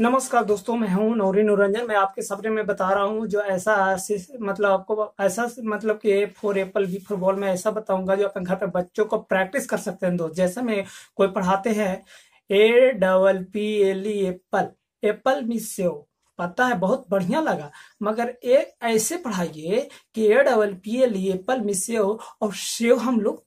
नमस्कार दोस्तों मैं हूं नौरी नुरंजन मैं आपके सपने में बता रहा हूं जो ऐसा मतलब आपको ऐसा मतलब कि for apple B for ball में ऐसा बताऊंगा जो अपने घर पे बच्चों को प्रैक्टिस कर सकते हैं दोस्त जैसे में कोई पढ़ाते हैं A double P L E apple apple mean सेव पता है बहुत बढ़िया लगा मगर एक ऐसे पढ़ाइए कि A double P L E apple mean सेव और सेव हम लोग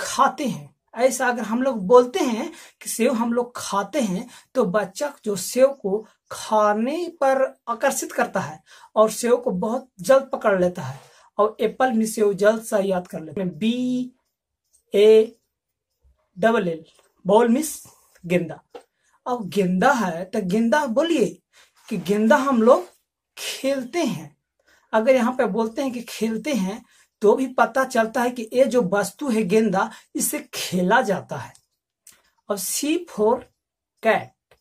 खाते हैं ऐसा अगर हम लोग बोलते हैं कि सेव हम लोग खाते हैं तो बच्चा जो सेव को खाने पर आकर्षित करता है और सेव को बहुत जल्द पकड़ लेता है और एप्पल में सेव जल्द सा याद कर लेते हैं B A double L ball means गेंदा अब गेंदा है तो गेंदा बोलिए कि गेंदा हम लोग खेलते हैं अगर यहाँ पे बोलते हैं कि खेलते हैं तो भी पता चलता है कि ये जो वस्तु है गेंदा इसे खेला जाता है अब C for cat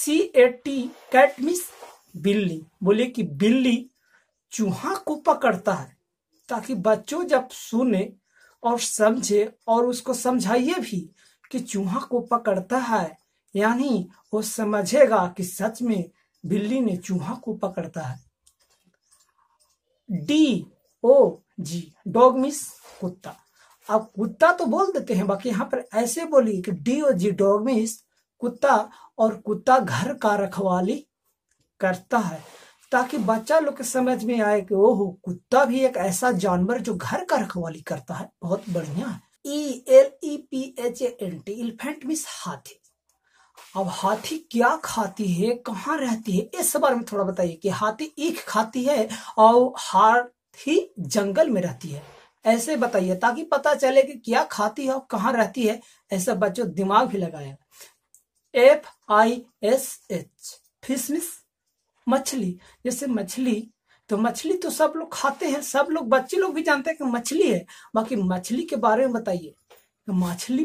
C A T cat means बिल्ली बोले कि बिल्ली चूहा को पकड़ता है ताकि बच्चों जब सुने और समझे और उसको समझाइए भी कि चूहा को पकड़ता है यानी वो समझेगा कि सच में बिल्ली ने चूहा को पकड़ता है D O G dog means कुत्ता अब कुत्ता तो बोल देते हैं बाकी यहाँ पर ऐसे बोली कि D O G dog means कुत्ता और कुत्ता घर का रखवाली करता है ताकि बच्चा लोग समझ में आए कि ओहो कुत्ता भी एक ऐसा जानवर जो घर का रखवाली करता है बहुत बढ़िया है E L E P H A N T elephant means हाथी अब हाथी क्या खाती है कहाँ रहती है इस बारे में थोड़ा बताइए कि हाथी ईख खाती है और हार ही जंगल में रहती है ऐसे बताइए ताकि पता चले कि क्या खाती है और कहाँ रहती है ऐसा बच्चों दिमाग भी लगाएगा F I S H fish means मछली जैसे मछली तो मछली तो सब लोग खाते हैं सब लोग बच्चे लोग भी जानते हैं कि मछली है बाकी मछली के बारे में बताइए तो मछली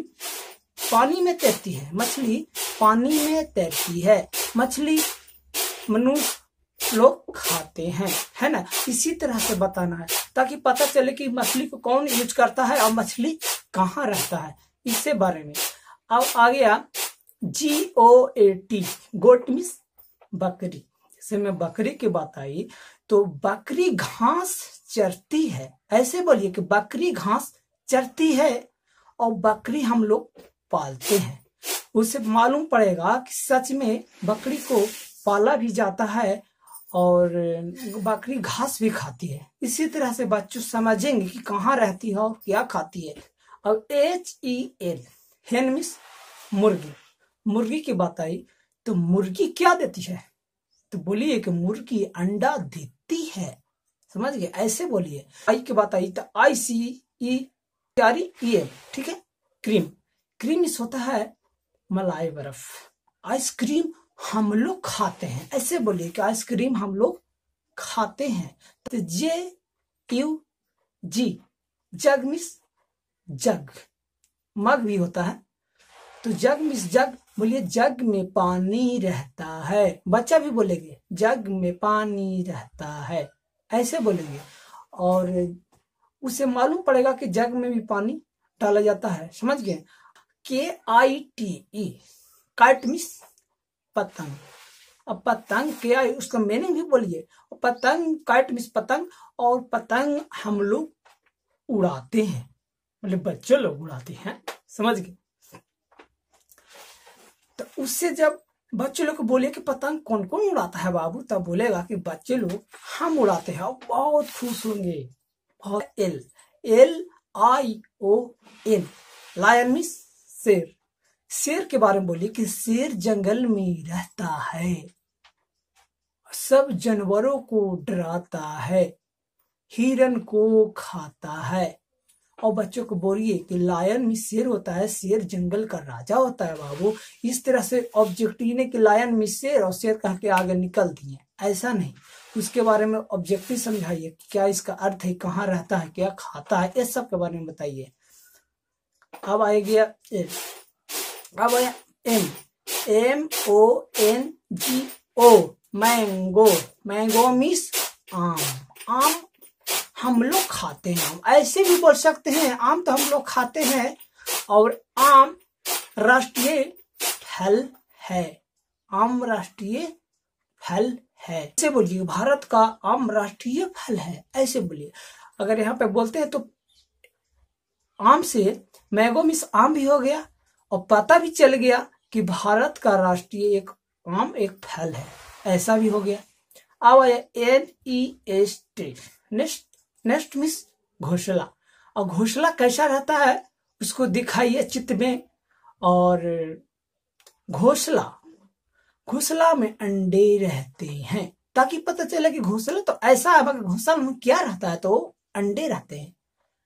पानी में तैरती है मछली पानी में तैरती है मछली मनुष्य लोग खाते हैं है ना इसी तरह से बताना है ताकि पता चले कि मछली को कौन यूज करता है और मछली कहाँ रहता है इससे बारे में अब आ गया जी ओ ए टी गोट मीस बकरी जैसे मैं बकरी की बात आई तो बकरी घास चरती है ऐसे बोलिए कि बकरी घास चरती है और बकरी हम लोग पालते हैं उसे मालूम पड़ेगा कि सच में बकरी को पाला भी जाता है और बकरी घास भी खाती है इसी तरह से बच्चों समझेंगे कि कहाँ रहती है और क्या खाती है अब H E L hen means मुर्गी मुर्गी की बात आई तो मुर्गी क्या देती है तो बोलिए कि मुर्गी अंडा देती है समझ गए ऐसे बोलिए आई की बात आई तो आई सी ई प्यारी ई ठीक है क्रीम क्रीम इस होता है मलाई बर्फ आइसक्रीम हम लोग खाते हैं ऐसे बोलिए कि आइसक्रीम हम लोग खाते हैं तो जे यू जी जग मिस जग मग भी होता है तो जग मिस जग बोलिए जग में पानी रहता है बच्चा भी बोलेंगे जग में पानी रहता है ऐसे बोलेंगे और उसे मालूम पड़ेगा कि जग में भी पानी डाला जाता है समझ गए के आई टी ई काट मिस पतंग अब पतंग क्या है उसका मीनिंग भी बोलिए पतंग काइट मीन्स पतंग और पतंग हम लोग उड़ाते हैं मतलब बच्चे लोग उड़ाते हैं समझ गए तो उससे जब बच्चे लोग को बोले कि पतंग कौन कौन उड़ाता है बाबू तब बोलेगा कि बच्चे लोग हम उड़ाते हैं और बहुत खुश होंगे बहुत L L I O N lion means शेर शेर के बारे में बोली कि शेर जंगल में रहता है सब जानवरों को डराता है हिरन को खाता है और बच्चों को बोलिए कि लायन में शेर होता है शेर जंगल का राजा होता है बाबू इस तरह से ऑब्जेक्ट ने कि लायन में शेर और शेर कह के आगे निकल दिए ऐसा नहीं उसके बारे में ऑब्जेक्टिव समझाइए क्या इसका अर्थ है कहाँ रहता है क्या खाता है इस सब के बारे में बताइए अब आएगी अब M M O N G O mango mango means आम आम हम लोग खाते हैं आम ऐसे भी बोल सकते हैं आम तो हम लोग खाते हैं और आम राष्ट्रीय फल है आम राष्ट्रीय फल है ऐसे बोलिए भारत का आम राष्ट्रीय फल है ऐसे बोलिए अगर यहाँ पे बोलते हैं तो आम से मैंगो मिस आम भी हो गया और पता भी चल गया कि भारत का राष्ट्रीय एक आम एक फल है ऐसा भी हो गया अब आया N E S T nest nest means घोषला और घोषला कैसा रहता है उसको दिखाइए चित्र में और घोसला घोसला में अंडे रहते हैं ताकि पता चले कि घोसला तो ऐसा है मगर घोसला में क्या रहता है तो अंडे रहते हैं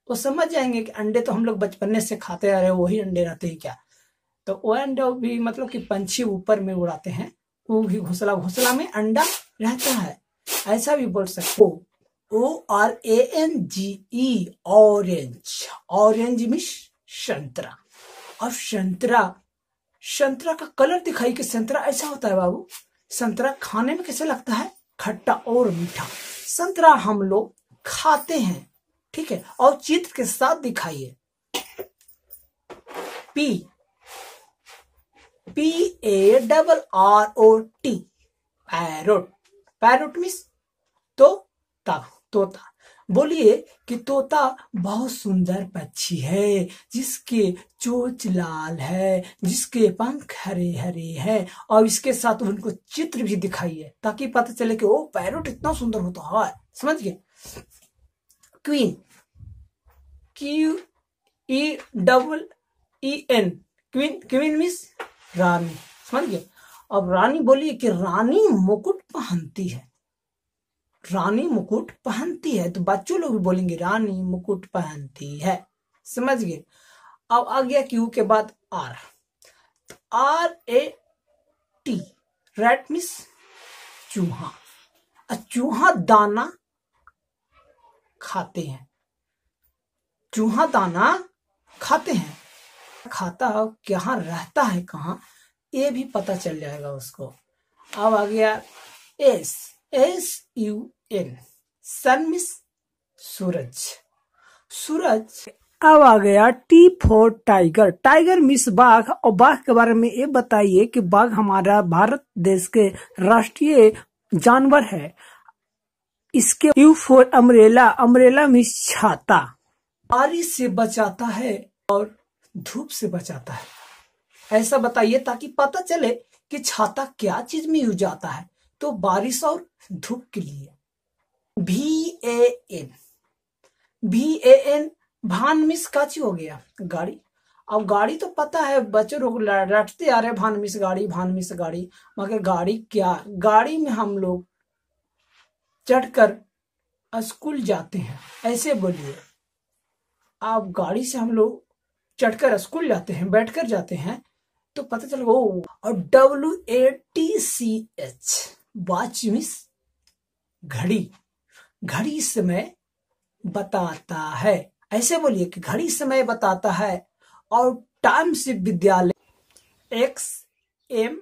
तो समझ जाएंगे कि अंडे तो हम लोग बचपने से खाते आ रहे वही अंडे रहते हैं क्या तो ओ एंड भी मतलब कि पंछी ऊपर में उड़ाते हैं वो भी घोसला घोसला में अंडा रहता है ऐसा भी बोल सकते हो O R A N G E orange orange means संतरा और संतरा संतरा का कलर दिखाई कि संतरा ऐसा होता है बाबू संतरा खाने में कैसे लगता है खट्टा और मीठा संतरा हम लोग खाते हैं ठीक है और चित्र के साथ दिखाइए P P A double R O T parrot parrot means तोता तोता बोलिए कि तोता बहुत सुंदर पक्षी है जिसके चोच लाल है जिसके पंख हरे हरे है और इसके साथ उनको चित्र भी दिखाइए ताकि पता चले कि वो पैरोट इतना सुंदर होता है समझ गए queen Q E double E N queen queen means रानी समझ गए अब रानी बोली कि रानी मुकुट पहनती है रानी मुकुट पहनती है तो बच्चों लोग भी बोलेंगे रानी मुकुट पहनती है समझ गए अब आ गया क्यू के बाद आर तो R A T rat means चूहा चूहा दाना खाते हैं चूहा दाना खाते हैं खाता है कहाँ रहता है कहाँ ये भी पता चल जाएगा उसको अब आ गया S S U N sun means सूरज सूरज अब आ गया T for tiger tiger means बाघ और बाघ के बारे में ये बताइए कि बाघ हमारा भारत देश के राष्ट्रीय जानवर है इसके U for umbrella umbrella means छाता बारिश से बचाता है और धूप से बचाता है ऐसा बताइए ताकि पता चले कि छाता क्या चीज में यूज आता है तो बारिश और धूप के लिए भी ए एन भी ए एन भान मिस काची हो गया गाड़ी अब गाड़ी तो पता है बच्चों लोग रटते आ रहे भान मिस गाड़ी भान मिस गाड़ी मगर गाड़ी क्या गाड़ी में हम लोग चढ़कर स्कूल जाते हैं ऐसे बोलिए आप गाड़ी से हम लोग चढ़कर स्कूल जाते हैं बैठकर जाते हैं तो पता चल वो और W A T C H watch means घड़ी घड़ी समय बताता है ऐसे बोलिए कि घड़ी समय बताता है और टाइम से विद्यालय X M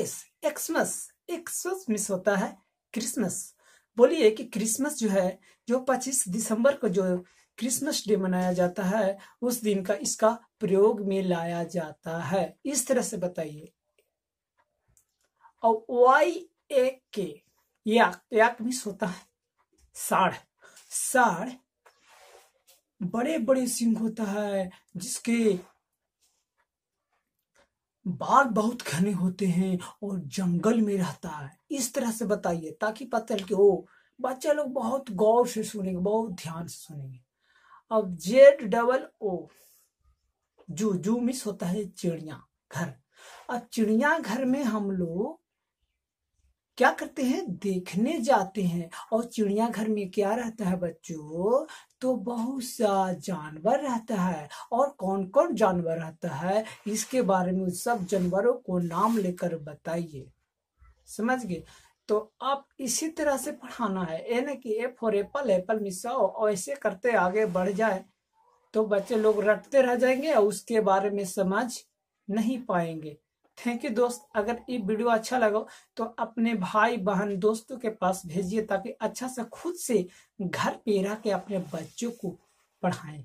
S Xmas Xmas means होता है क्रिसमस बोलिए कि क्रिसमस जो है जो 25 दिसंबर को जो क्रिसमस डे मनाया जाता है उस दिन का इसका प्रयोग में लाया जाता है इस तरह से बताइए और वाई ए के याक मिस होता है साढ़ साढ़ बड़े बड़े सिंह होता है जिसके बाल बहुत घने होते हैं और जंगल में रहता है इस तरह से बताइए ताकि पता चल के ओ बच्चे लोग बहुत गौर से सुनेंगे बहुत ध्यान से सुनेंगे अब जेड डबल ओ जू जू मिस होता है चिड़िया घर अब चिड़िया घर में हम लोग क्या करते हैं देखने जाते हैं और चिड़िया घर में क्या रहता है बच्चों तो बहुत सा जानवर रहता है और कौन कौन जानवर रहता है इसके बारे में सब जानवरों को नाम लेकर बताइए समझ गए तो आप इसी तरह से पढ़ाना है यानी कि ए फॉर एप्पल एप्पल मिसाओ और ऐसे करते आगे बढ़ जाए तो बच्चे लोग रटते रह जाएंगे और उसके बारे में समझ नहीं पाएंगे थैंक यू दोस्त अगर ये वीडियो अच्छा लगा तो अपने भाई बहन दोस्तों के पास भेजिए ताकि अच्छा से खुद से घर पे रह के अपने बच्चों को पढ़ाएं